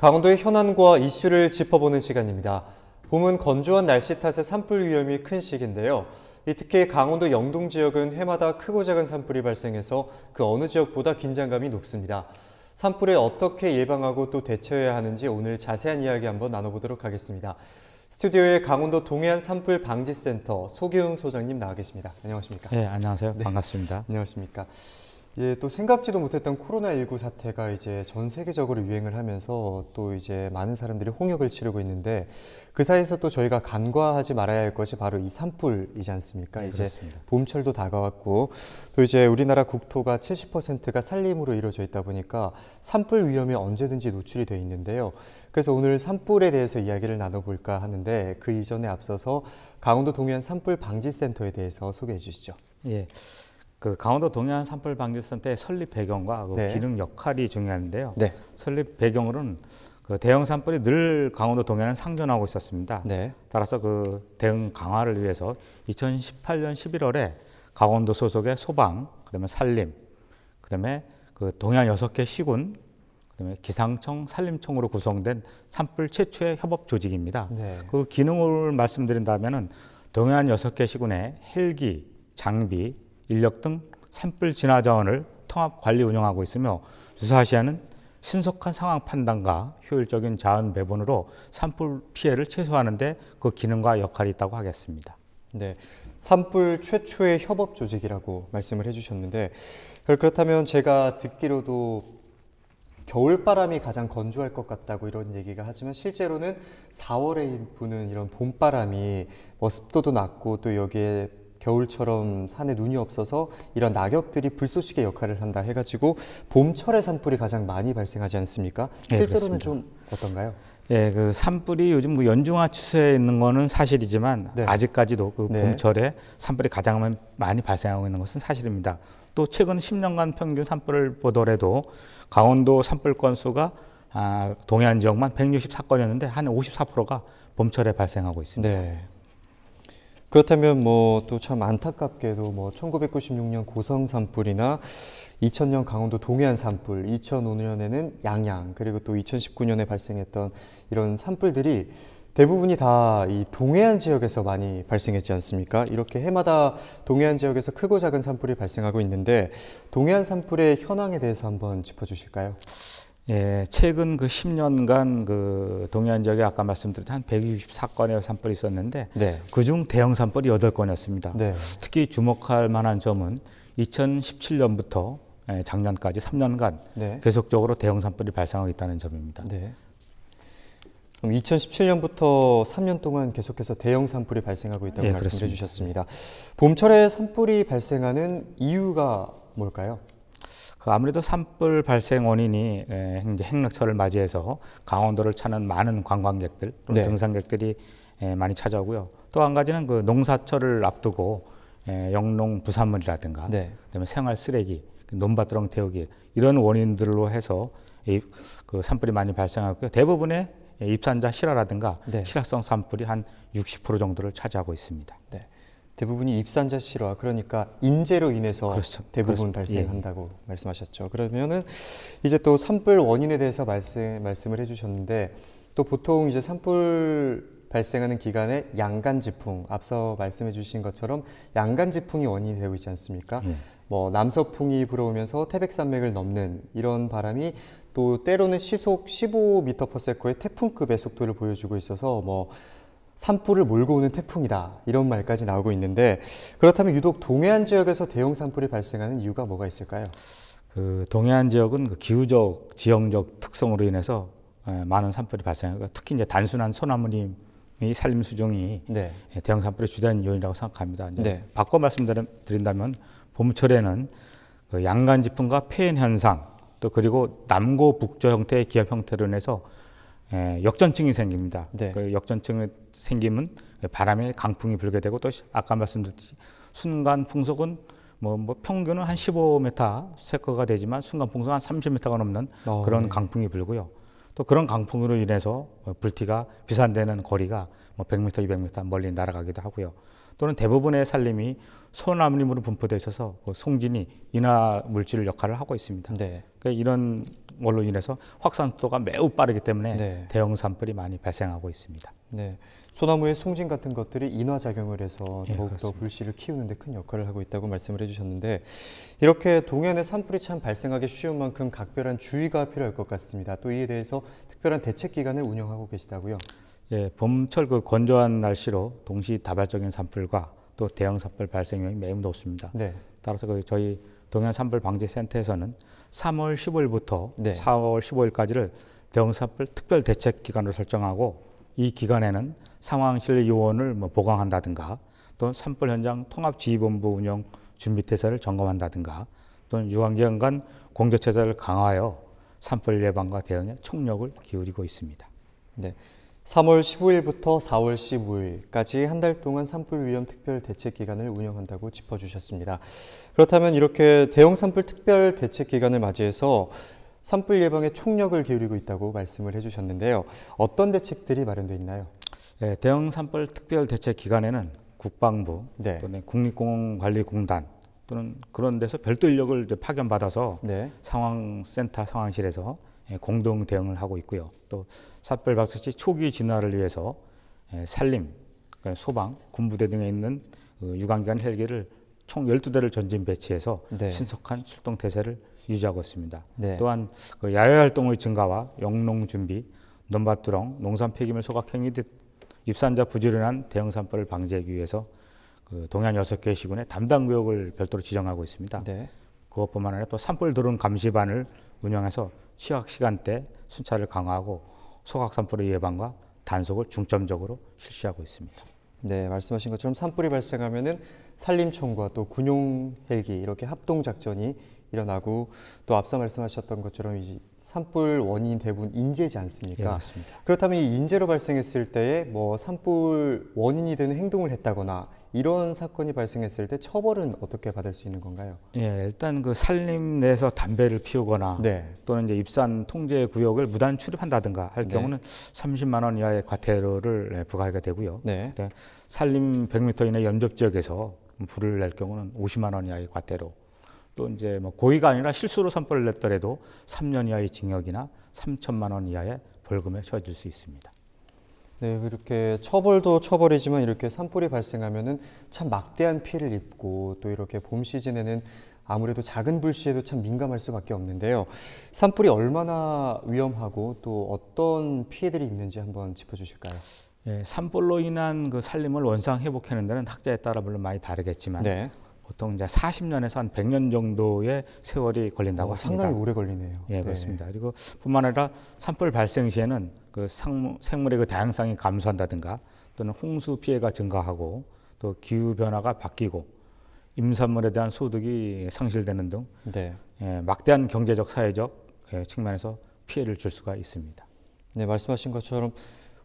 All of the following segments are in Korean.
강원도의 현안과 이슈를 짚어보는 시간입니다. 봄은 건조한 날씨 탓에 산불 위험이 큰 시기인데요. 특히 강원도 영동 지역은 해마다 크고 작은 산불이 발생해서 그 어느 지역보다 긴장감이 높습니다. 산불에 어떻게 예방하고 또 대처해야 하는지 오늘 자세한 이야기 한번 나눠보도록 하겠습니다. 스튜디오에 강원도 동해안 산불 방지센터 소기웅 소장님 나와 계십니다. 안녕하십니까? 네, 안녕하세요. 네. 반갑습니다. 안녕하십니까? 예, 또 생각지도 못했던 코로나19 사태가 이제 전 세계적으로 유행을 하면서 또 이제 많은 사람들이 홍역을 치르고 있는데 그 사이에서 또 저희가 간과하지 말아야 할 것이 바로 이 산불이지 않습니까? 네, 이제 그렇습니다. 봄철도 다가왔고 또 이제 우리나라 국토가 70%가 산림으로 이루어져 있다 보니까 산불 위험이 언제든지 노출이 돼 있는데요. 그래서 오늘 산불에 대해서 이야기를 나눠볼까 하는데 그 이전에 앞서서 강원도 동해안 산불 방지센터에 대해서 소개해 주시죠. 예. 그 강원도 동해안 산불 방지센터의 설립 배경과 그 네. 기능 역할이 중요한데요. 네. 설립 배경으로는 그 대형 산불이 늘 강원도 동해안 상존하고 있었습니다. 네. 따라서 그 대응 강화를 위해서 2018년 11월에 강원도 소속의 소방, 그다음에 산림, 그다음에 그 동해안 여섯 개 시군, 그다음에 기상청, 산림청으로 구성된 산불 최초의 협업 조직입니다. 네. 그 기능을 말씀드린다면은 동해안 여섯 개 시군에 헬기, 장비, 인력 등 산불 진화 자원을 통합 관리 운영하고 있으며 주사시아는 신속한 상황 판단과 효율적인 자원 배분으로 산불 피해를 최소화하는 데 그 기능과 역할이 있다고 하겠습니다. 네. 산불 최초의 협업 조직이라고 말씀을 해주셨는데 그렇다면 제가 듣기로도 겨울바람이 가장 건조할 것 같다고 이런 얘기가 하지만 실제로는 4월에 부는 이런 봄바람이 뭐 습도도 낮고 또 여기에 겨울처럼 산에 눈이 없어서 이런 낙엽들이 불쏘시개 역할을 한다 해가지고 봄철에 산불이 가장 많이 발생하지 않습니까? 네, 실제로는 그렇습니다. 좀 어떤가요? 예, 그 산불이 요즘 그 연중화 추세에 있는 거는 사실이지만 네. 아직까지도 그 네. 봄철에 네. 산불이 가장 많이 발생하고 있는 것은 사실입니다. 또 최근 10년간 평균 산불을 보더라도 강원도 산불 건수가 아, 동해안 지역만 164건이었는데 한 54%가 봄철에 발생하고 있습니다. 네. 그렇다면 뭐 또 참 안타깝게도 뭐 1996년 고성 산불이나 2000년 강원도 동해안 산불, 2005년에는 양양, 그리고 또 2019년에 발생했던 이런 산불들이 대부분이 다 이 동해안 지역에서 많이 발생했지 않습니까? 이렇게 해마다 동해안 지역에서 크고 작은 산불이 발생하고 있는데 동해안 산불의 현황에 대해서 한번 짚어주실까요? 예, 최근 그 10년간 그 동해안 지역에 아까 말씀드렸던 한 164건의 산불이 있었는데 네. 그중 대형 산불이 8건이었습니다. 네. 특히 주목할 만한 점은 2017년부터 예, 작년까지 3년간 네. 계속적으로 대형 산불이 발생하고 있다는 점입니다. 네. 그럼 2017년부터 3년 동안 계속해서 대형 산불이 발생하고 있다고 예, 말씀해 주셨습니다. 봄철에 산불이 발생하는 이유가 뭘까요? 그 아무래도 산불 발생 원인이 행락철을 예, 맞이해서 강원도를 찾는 많은 관광객들 네. 등산객들이 예, 많이 찾아오고요. 또 한 가지는 그 농사철을 앞두고 예, 영농 부산물이라든가 네. 그다음에 생활 쓰레기, 그 논밭드렁 태우기 이런 원인들로 해서 그 산불이 많이 발생하고요. 대부분의 입산자 실화라든가 네. 실화성 산불이 한 60% 정도를 차지하고 있습니다. 네. 대부분이 입산자 실화 아, 그러니까 인재로 인해서 그렇죠. 대부분 그렇죠. 발생한다고 예. 말씀하셨죠. 그러면은 이제 또 산불 원인에 대해서 말씀 말씀을 해주셨는데 또 보통 이제 산불 발생하는 기간에 양간지풍 앞서 말씀해주신 것처럼 양간지풍이 원인이 되고 있지 않습니까? 예. 뭐 남서풍이 불어오면서 태백산맥을 넘는 이런 바람이 또 때로는 시속 15m/s의 태풍급의 속도를 보여주고 있어서 뭐 산불을 몰고 오는 태풍이다 이런 말까지 나오고 있는데 그렇다면 유독 동해안 지역에서 대형 산불이 발생하는 이유가 뭐가 있을까요? 그 동해안 지역은 그 기후적 지형적 특성으로 인해서 예, 많은 산불이 발생하고 그러니까 특히 이제 단순한 소나무님 의 산림 수종이 네. 예, 대형 산불의 주된 요인이라고 생각합니다. 이제 네. 바꿔 말씀드린다면 봄철에는 그 양간 지풍과 폐인 현상 또 그리고 남고 북저 형태의 기압 형태로 인해서 예, 역전증이 생깁니다. 네. 그 역전증이 생기면 바람에 강풍이 불게 되고 또 아까 말씀드렸듯이 순간 풍속은 뭐, 뭐 평균은 한 15m 세커가 되지만 순간 풍속 은한 30m가 넘는 어, 그런 네. 강풍이 불고요. 또 그런 강풍으로 인해서 불티가 비산되는 거리가 뭐 100m, 200m 멀리 날아가기도 하고요. 또는 대부분의 산림이 소나무림으로 분포되어 있어서 그 송진이 인화 물질 역할을 하고 있습니다. 네. 그러니까 이런 걸로 인해서 확산 도가 매우 빠르기 때문에 네. 대형 산불이 많이 발생하고 있습니다. 네. 소나무의 송진 같은 것들이 인화 작용을 해서 예, 더욱더 불씨를 키우는데 큰 역할을 하고 있다고 말씀을 해주셨는데 이렇게 동해안에 산불이 참 발생하기 쉬운 만큼 각별한 주의가 필요할 것 같습니다. 또 이에 대해서 특별한 대책 기간을 운영하고 계시다고요. 예, 봄철 그 건조한 날씨로 동시다발적인 산불과 또 대형 산불 발생 률이 매우 높습니다. 네. 따라서 그 저희 동해안 산불 방지 센터에서는 3월 15일부터 네. 4월 15일까지를 대형 산불 특별 대책 기간으로 설정하고 이 기간에는 상황실 요원을 뭐 보강한다든가 또는 산불 현장 통합 지휘본부 운영 준비 태세를 점검한다든가 또는 유관기관간 공조체제를 강화하여 산불 예방과 대응에 총력을 기울이고 있습니다. 네. 3월 15일부터 4월 15일까지 한 달 동안 산불 위험 특별 대책 기간을 운영한다고 짚어주셨습니다. 그렇다면 이렇게 대형 산불 특별 대책 기간을 맞이해서 산불 예방에 총력을 기울이고 있다고 말씀을 해주셨는데요. 어떤 대책들이 마련돼 있나요? 네, 대형 산불 특별 대책 기간에는 국방부 네. 또는 국립공원관리공단 또는 그런 데서 별도 인력을 파견받아서 네. 상황센터 상황실에서 예, 공동 대응을 하고 있고요. 또 삿별 박사치 초기 진화를 위해서 산림, 예, 그러니까 소방, 군부대 등에 있는 그 유관기관 헬기를 총 12대를 전진 배치해서 네. 신속한 출동 태세를 유지하고 있습니다. 네. 또한 그 야외 활동의 증가와 영농 준비, 논밭두렁, 농산 폐기물 소각 행위 등 입산자 부지런한 대형 산불을 방지하기 위해서 그 동해안 6개 시군에 담당 구역을 별도로 지정하고 있습니다. 네. 그것뿐만 아니라 또 산불 드론 감시반을 운영해서 취약 시간대 순찰을 강화하고 소각산불의 예방과 단속을 중점적으로 실시하고 있습니다. 네, 말씀하신 것처럼 산불이 발생하면은 산림청과 또 군용 헬기 이렇게 합동 작전이 일어나고 또 앞서 말씀하셨던 것처럼 이 산불 원인 대부분 인재지 않습니까? 예, 맞습니다. 그렇다면 이 인재로 발생했을 때에 뭐 산불 원인이 되는 행동을 했다거나 이런 사건이 발생했을 때 처벌은 어떻게 받을 수 있는 건가요? 예, 일단 그 산림 내에서 담배를 피우거나 네. 또는 이제 입산 통제 구역을 무단 출입한다든가 할 네. 경우는 30만 원 이하의 과태료를 예, 부과하게 되고요. 네. 산림 100m 이내 연접 지역에서 불을 낼 경우는 50만 원 이하의 과태료. 또 이제 뭐 고의가 아니라 실수로 선포를 냈더라도 3년 이하의 징역이나 3천만 원 이하의 벌금에 처해질 수 있습니다. 네, 이렇게 처벌도 처벌이지만 이렇게 산불이 발생하면은 참 막대한 피해를 입고 또 이렇게 봄 시즌에는 아무래도 작은 불씨에도 참 민감할 수밖에 없는데요. 산불이 얼마나 위험하고 또 어떤 피해들이 있는지 한번 짚어주실까요? 예, 산불로 인한 그 산림을 원상 회복하는 데는 학자에 따라 물론 많이 다르겠지만 네. 보통 이제 40년에서 한 100년 정도의 세월이 걸린다고 어, 합니다. 상당히 오래 걸리네요. 예, 네. 그렇습니다. 그리고 뿐만 아니라 산불 발생 시에는 그 생물의 그 다양성이 감소한다든가 또는 홍수 피해가 증가하고 또 기후 변화가 바뀌고 임산물에 대한 소득이 상실되는 등 네. 예, 막대한 경제적 사회적 예, 측면에서 피해를 줄 수가 있습니다. 네, 말씀하신 것처럼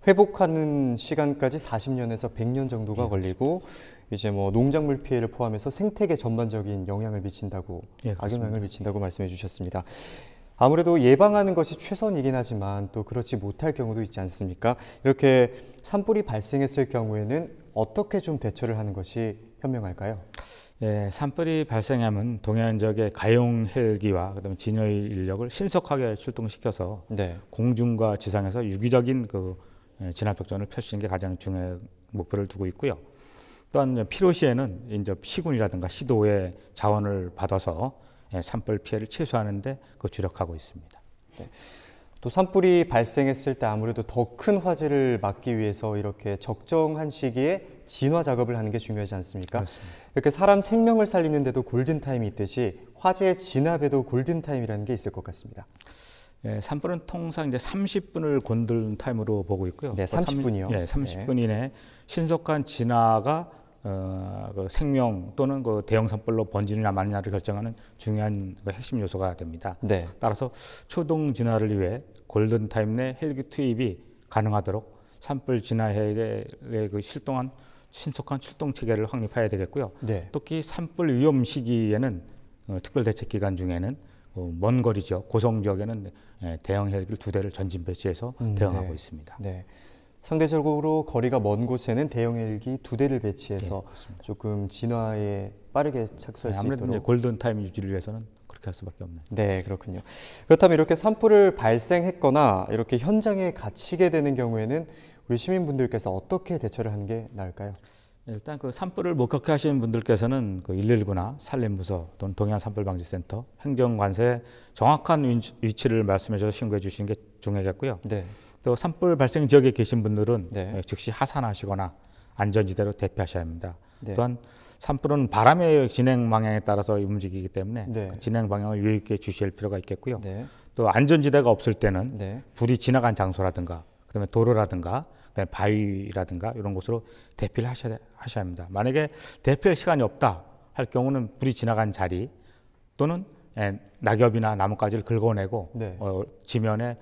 회복하는 시간까지 40년에서 100년 정도가 네, 걸리고 그렇습니다. 이제 뭐 농작물 피해를 포함해서 생태계 전반적인 영향을 미친다고 예, 악영향을 미친다고 말씀해 주셨습니다. 아무래도 예방하는 것이 최선이긴 하지만 또 그렇지 못할 경우도 있지 않습니까? 이렇게 산불이 발생했을 경우에는 어떻게 좀 대처를 하는 것이 현명할까요? 예, 산불이 발생하면 동해안 지역의 가용 헬기와 그다음 진열 인력을 신속하게 출동시켜서 네. 공중과 지상에서 유기적인 그 예, 진압 작전을 펼치는 게 가장 중요한 목표를 두고 있고요. 또한 피로시에는 이제 시군이라든가 시도의 자원을 받아서 예, 산불 피해를 최소화하는데 그 주력하고 있습니다. 네. 또 산불이 발생했을 때 아무래도 더 큰 화재를 막기 위해서 이렇게 적정한 시기에 진화 작업을 하는 게 중요하지 않습니까? 그렇습니다. 이렇게 사람 생명을 살리는데도 골든타임이 있듯이 화재 진압에도 골든타임이라는 게 있을 것 같습니다. 예, 산불은 통상 이제 30분을 곤든 타임으로 보고 있고요. 네, 30분이요. 예, 30분 이내 신속한 진화가 어, 그 생명 또는 그 대형 산불로 번지느냐 마느냐를 결정하는 중요한 그 핵심 요소가 됩니다. 네. 따라서 초동 진화를 위해 골든 타임 내 헬기 투입이 가능하도록 산불 진화해의 그 실동한 신속한 출동 체계를 확립해야 되겠고요. 네. 특히 산불 위험 시기에는 어, 특별 대책 기간 중에는 어, 먼 거리 지역, 고성 지역에는 예, 대형 헬기를 두 대를 전진 배치해서 음, 대응하고 네. 있습니다. 네. 상대적으로 거리가 먼 곳에는 대형 헬기 두 대를 배치해서 네, 조금 진화에 빠르게 착수할 네, 수 있도록 아무래도 골든 타임 유지를 위해서는 그렇게 할 수밖에 없네요. 네, 그렇군요. 그렇다면 이렇게 산불을 발생했거나 이렇게 현장에 갇히게 되는 경우에는 우리 시민분들께서 어떻게 대처를 하는 게 나을까요? 네, 일단 그 산불을 목격하신 분들께서는 그 119나 산림부서 또는 동해안 산불방지센터 행정관세 정확한 위치를 말씀해 주셔서 신고해 주시는 게 중요하겠고요. 네. 또 산불 발생 지역에 계신 분들은 네. 예, 즉시 하산하시거나 안전지대로 대피하셔야 합니다. 네. 또한 산불은 바람의 진행 방향에 따라서 움직이기 때문에 네. 그 진행 방향을 유의 있게 주실 필요가 있겠고요. 네. 또 안전지대가 없을 때는 네. 불이 지나간 장소라든가 그다음에 도로라든가 그다음에 바위라든가 이런 곳으로 대피를 하셔야, 하셔야 합니다. 만약에 대피할 시간이 없다 할 경우는 불이 지나간 자리 또는 예, 낙엽이나 나뭇가지를 긁어내고 네. 어, 지면에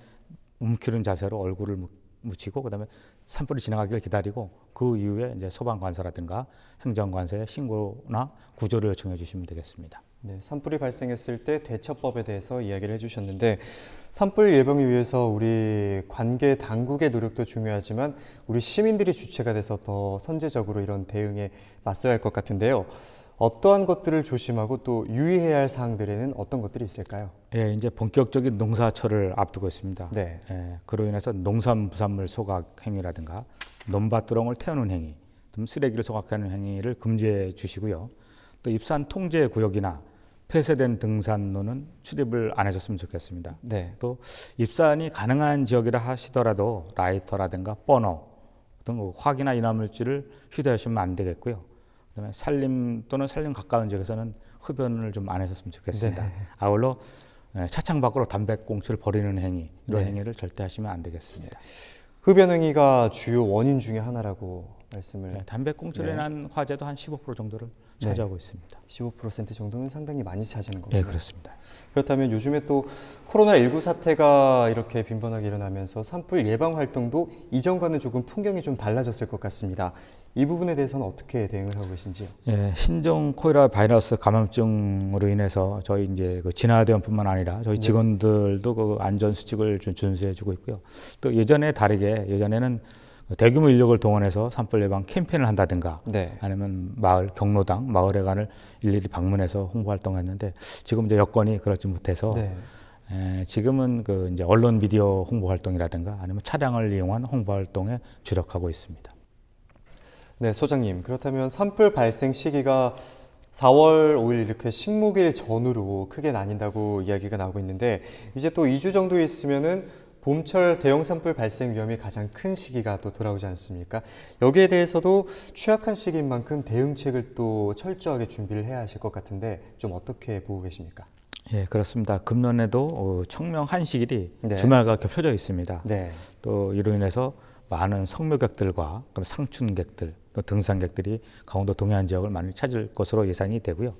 움키는 자세로 얼굴을 묻히고 그다음에 산불이 지나가기를 기다리고 그 이후에 이제 소방관사라든가 행정관사에 신고나 구조를 요청해 주시면 되겠습니다. 네, 산불이 발생했을 때 대처법에 대해서 이야기를 해주셨는데 산불 예방을 위해서 우리 관계 당국의 노력도 중요하지만 우리 시민들이 주체가 돼서 더 선제적으로 이런 대응에 맞서야 할 것 같은데요. 어떠한 것들을 조심하고 또 유의해야 할 사항들에는 어떤 것들이 있을까요? 예, 이제 본격적인 농사철을 앞두고 있습니다. 네. 예, 그로 인해서 농산 부산물 소각 행위라든가 논밭두렁을 태우는 행위, 좀 쓰레기를 소각하는 행위를 금지해 주시고요. 또 입산 통제 구역이나 폐쇄된 등산로는 출입을 안 해줬으면 좋겠습니다. 네. 또 입산이 가능한 지역이라 하시더라도 라이터라든가 버너 등 화기나 인화물질을 휴대하시면 안 되겠고요. 그다음에 산림 또는 산림 가까운 지역에서는 흡연을 좀안 하셨으면 좋겠습니다. 네. 아울러 예, 차창 밖으로 담배꽁초를 버리는 행위 이런 네. 행위를 절대 하시면 안 되겠습니다. 흡연 행위가 주요 원인 중의 하나라고 말씀을. 예, 네, 담배꽁초로 인한 화재도 한 15% 정도를 네. 차지하고 있습니다. 15% 정도는 상당히 많이 차지하는 겁니다. 네, 그렇습니다. 그렇다면 요즘에 또 코로나19 사태가 이렇게 빈번하게 일어나면서 산불 예방 활동도 이전과는 조금 풍경이 좀 달라졌을 것 같습니다. 이 부분에 대해서는 어떻게 대응을 하고 계신지요? 예, 신종 코로나 바이러스 감염증으로 인해서 저희 이제 그 진화대원뿐만 아니라 저희 네. 직원들도 그 안전 수칙을 좀 준수해주고 있고요. 또 예전에 다르게 예전에는 대규모 인력을 동원해서 산불 예방 캠페인을 한다든가 네. 아니면 마을 경로당 마을회관을 일일이 방문해서 홍보 활동했는데 을 지금 이제 여건이 그렇지 못해서 네. 에, 지금은 그 이제 언론 미디어 홍보 활동이라든가 아니면 차량을 이용한 홍보 활동에 주력하고 있습니다. 네, 소장님. 그렇다면 산불 발생 시기가 4월 5일 이렇게 식목일 전후로 크게 나뉜다고 이야기가 나오고 있는데 이제 또 2주 정도 있으면은 봄철 대형 산불 발생 위험이 가장 큰 시기가 또 돌아오지 않습니까? 여기에 대해서도 취약한 시기인 만큼 대응책을 또 철저하게 준비를 해야 하실 것 같은데 좀 어떻게 보고 계십니까? 예, 그렇습니다. 금년에도 어, 청명 한식일이 네. 주말과 겹쳐져 있습니다. 네. 또 이로 인해서 많은 성묘객들과 상춘객들, 또 등산객들이 강원도 동해안 지역을 많이 찾을 것으로 예상이 되고요.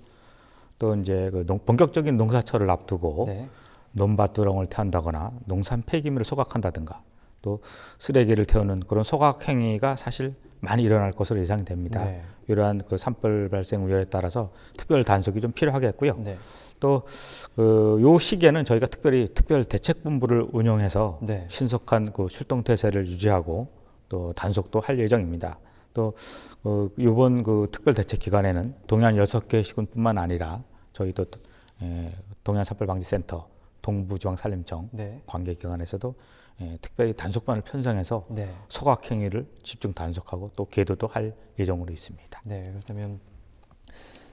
또 이제 그 본격적인 농사철을 앞두고 네. 논밭두렁을 태운다거나 농산 폐기물을 소각한다든가 또 쓰레기를 태우는 그런 소각 행위가 사실 많이 일어날 것으로 예상됩니다. 네. 이러한 그 산불 발생 우려에 따라서 특별 단속이 좀 필요하겠고요. 네. 또요 그 시기에는 저희가 특별히 특별 대책 본부를 운영해서 네. 신속한 그 출동 태세를 유지하고 또 단속도 할 예정입니다. 또 어, 그 이번 그 특별 대책 기간에는 동해안 여섯 개 시군뿐만 아니라 저희 도 에, 예, 동해안 산불 방지 센터 동부지방 산림청 네. 관계기관에서도 예, 특별히 단속반을 편성해서 네. 소각행위를 집중 단속하고 또 계도도 할 예정으로 있습니다. 네, 그렇다면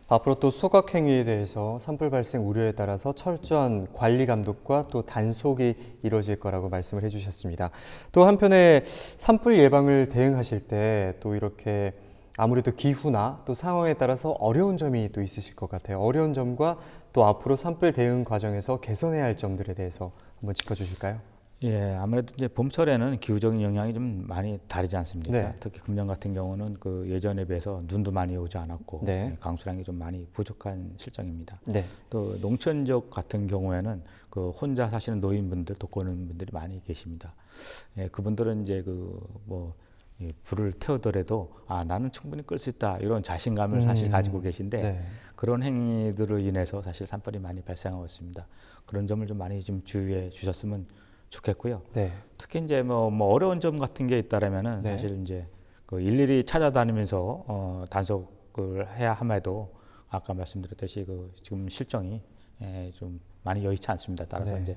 앞으로 또 소각행위에 대해서 산불 발생 우려에 따라서 철저한 관리 감독과 또 단속이 이루어질 거라고 말씀을 해주셨습니다. 또 한편에 산불 예방을 대응하실 때 또 이렇게 아무래도 기후나 또 상황에 따라서 어려운 점이 또 있으실 것 같아요. 어려운 점과 또 앞으로 산불 대응 과정에서 개선해야 할 점들에 대해서 한번 짚어주실까요? 예, 아무래도 이제 봄철에는 기후적인 영향이 좀 많이 다르지 않습니까? 네. 특히 금년 같은 경우는 그 예전에 비해서 눈도 많이 오지 않았고 네. 예, 강수량이 좀 많이 부족한 실정입니다. 네. 또 농촌 지역 같은 경우에는 그 혼자 사시는 노인분들, 독거노분들이 많이 계십니다. 예, 그분들은 이제 그뭐 불을 태우더라도 아 나는 충분히 끌 수 있다 이런 자신감을 음. 사실 가지고 계신데 네. 그런 행위들로 인해서 사실 산불이 많이 발생하고 있습니다. 그런 점을 좀 많이 좀 주의해 주셨으면 좋겠고요. 네. 특히 이제 뭐, 뭐, 어려운 점 같은 게 있다라면은 네. 사실 이제 그 일일이 찾아다니면서 어, 단속을 해야 함에도 아까 말씀드렸듯이 그 지금 실정이 에, 예, 좀 많이 여의치 않습니다. 따라서 네. 이제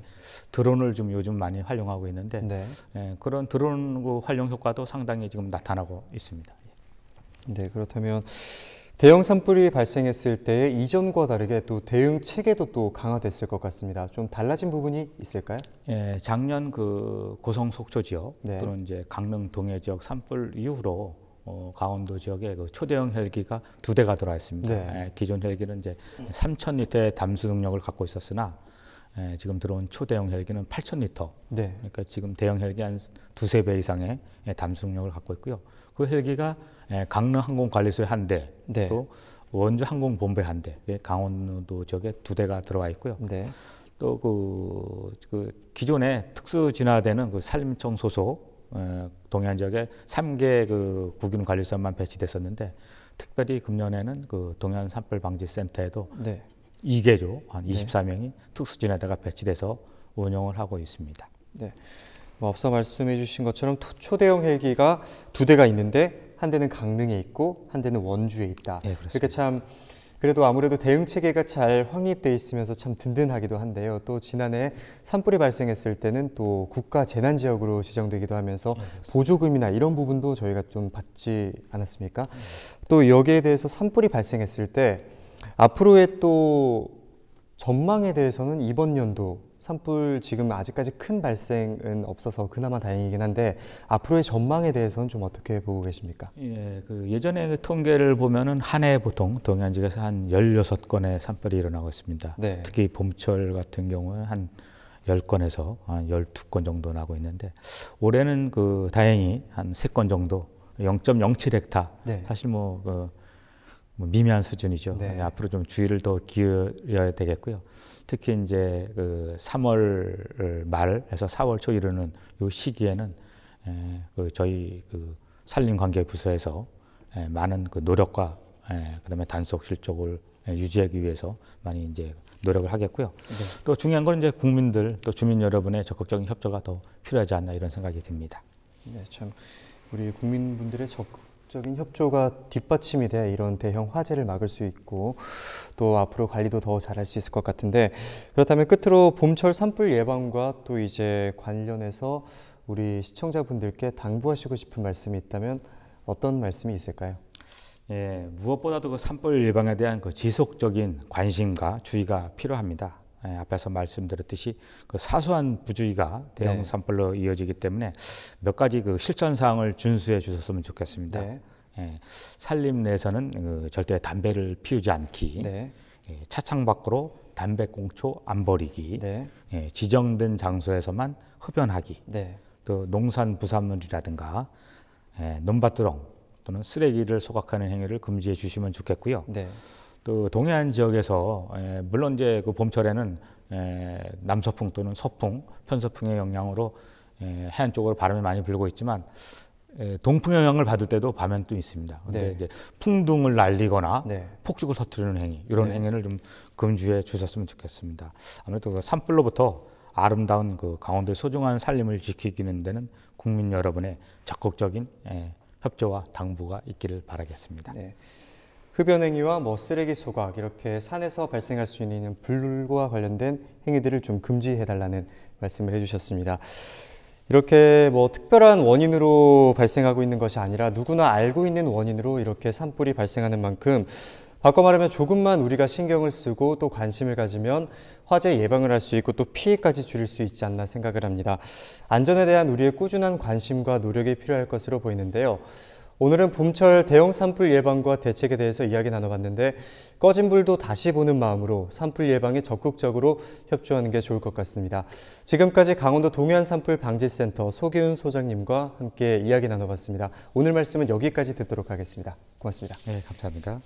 드론을 좀 요즘 많이 활용하고 있는데 네. 예, 그런 드론 그 활용 효과도 상당히 지금 나타나고 있습니다. 예. 네 그렇다면 대형 산불이 발생했을 때 이전과 다르게 또 대응 체계도 또 강화됐을 것 같습니다. 좀 달라진 부분이 있을까요? 예, 작년 그 고성 속초 지역 네. 또는 이제 강릉 동해 지역 산불 이후로 어, 강원도 지역에 그 초대형 헬기가 두 대가 들어와 있습니다. 네. 예, 기존 헬기는 이제 3,000리터의 담수 능력을 갖고 있었으나 예, 지금 들어온 초대형 헬기는 8,000리터. 네. 그러니까 지금 대형 헬기 한 두세 배 이상의 예, 담수 능력을 갖고 있고요. 그 헬기가 예, 강릉 항공관리소에 한 대, 네. 또 원주 항공본부에 한 대, 예, 강원도 지역에 두 대가 들어와 있고요. 네. 또그 그 기존에 특수 진화되는 그 산림청 소속 어, 동해안 지역에 3개 그 국유림 관리소만 배치됐었는데 특별히 금년에는 그 동해안 산불 방지 센터에도 네. 2개조 한 24명이 네. 특수진에다가 배치돼서 운영을 하고 있습니다. 네. 뭐 앞서 말씀해 주신 것처럼 초대형 헬기가 두 대가 있는데 한 대는 강릉에 있고 한 대는 원주에 있다. 네, 그렇게 참 그래도 아무래도 대응 체계가 잘 확립돼 있으면서 참 든든하기도 한데요. 또 지난해 산불이 발생했을 때는 또 국가 재난 지역으로 지정되기도 하면서 네, 보조금이나 이런 부분도 저희가 좀 받지 않았습니까? 또 여기에 대해서 산불이 발생했을 때 앞으로의 또 전망에 대해서는 이번 연도 산불 지금 아직까지 큰 발생은 없어서 그나마 다행이긴 한데 앞으로의 전망에 대해서는 좀 어떻게 보고 계십니까? 예, 그 예전에 그 통계를 보면은 한 해 보통 동해안 지역에서 한 16건의 산불이 일어나고 있습니다. 네. 특히 봄철 같은 경우는 한 10건에서 한 12건 정도 나고 있는데 올해는 그 다행히 한 3건 정도 0.07헥타 네. 사실 뭐그 뭐 미미한 수준이죠. 네. 예, 앞으로 좀 주의를 더 기울여야 되겠고요. 특히 이제 그 3월 말에서 4월 초 이르는 이 시기에는 예, 그 저희 그 산림관계 부서에서 예, 많은 그 노력과 그다음에 단속 실적을 유지하기 위해서 많이 이제 노력을 하겠고요. 네. 또 중요한 건 이제 국민들 또 주민 여러분의 적극적인 협조가 더 필요하지 않나 이런 생각이 듭니다. 네, 참 우리 국민분들의 적극 적인 협조가 뒷받침이 돼 이런 대형 화재를 막을 수 있고 또 앞으로 관리도 더 잘할 수 있을 것 같은데 그렇다면 끝으로 봄철 산불 예방과 또 이제 관련해서 우리 시청자분들께 당부하시고 싶은 말씀이 있다면 어떤 말씀이 있을까요? 예, 무엇보다도 그 산불 예방에 대한 그 지속적인 관심과 주의가 필요합니다. 예, 앞에서 말씀드렸듯이 그 사소한 부주의가 대형 네. 산불로 이어지기 때문에 몇 가지 그 실천 사항을 준수해 주셨으면 좋겠습니다. 네. 예, 산림 내에서는 그 절대 담배를 피우지 않기, 네. 예, 차창 밖으로 담배 꽁초 안 버리기, 네. 예, 지정된 장소에서만 흡연하기, 네. 또 농산 부산물이라든가 예, 논밭드렁 또는 쓰레기를 소각하는 행위를 금지해 주시면 좋겠고요. 네. 그 동해안 지역에서 에, 예, 물론 이제 그 봄철에는 에, 예, 남서풍 또는 서풍, 편서풍의 영향으로 에, 예, 해안 쪽으로 바람이 많이 불고 있지만 에, 동풍 영향을 받을 때도 밤엔 또 있습니다. 근데 네. 이제 풍둥을 날리거나 네. 폭죽을 터뜨리는 행위 이런 네. 행위를 좀 금주해 주셨으면 좋겠습니다. 아무래도 그 산불로부터 아름다운 그 강원도의 소중한 산림을 지키기는 데는 국민 여러분의 적극적인 에, 협조와 당부가 있기를 바라겠습니다. 네. 흡연행위와 뭐 쓰레기 소각 이렇게 산에서 발생할 수 있는 불과 관련된 행위들을 좀 금지해달라는 말씀을 해주셨습니다. 이렇게 뭐 특별한 원인으로 발생하고 있는 것이 아니라 누구나 알고 있는 원인으로 이렇게 산불이 발생하는 만큼 바꿔 말하면 조금만 우리가 신경을 쓰고 또 관심을 가지면 화재 예방을 할 수 있고 또 피해까지 줄일 수 있지 않나 생각을 합니다. 안전에 대한 우리의 꾸준한 관심과 노력이 필요할 것으로 보이는데요. 오늘은 봄철 대형 산불 예방과 대책에 대해서 이야기 나눠봤는데 꺼진 불도 다시 보는 마음으로 산불 예방에 적극적으로 협조하는 게 좋을 것 같습니다. 지금까지 강원도 동해안 산불 방지센터 소기훈 소장님과 함께 이야기 나눠봤습니다. 오늘 말씀은 여기까지 듣도록 하겠습니다. 고맙습니다. 네, 감사합니다.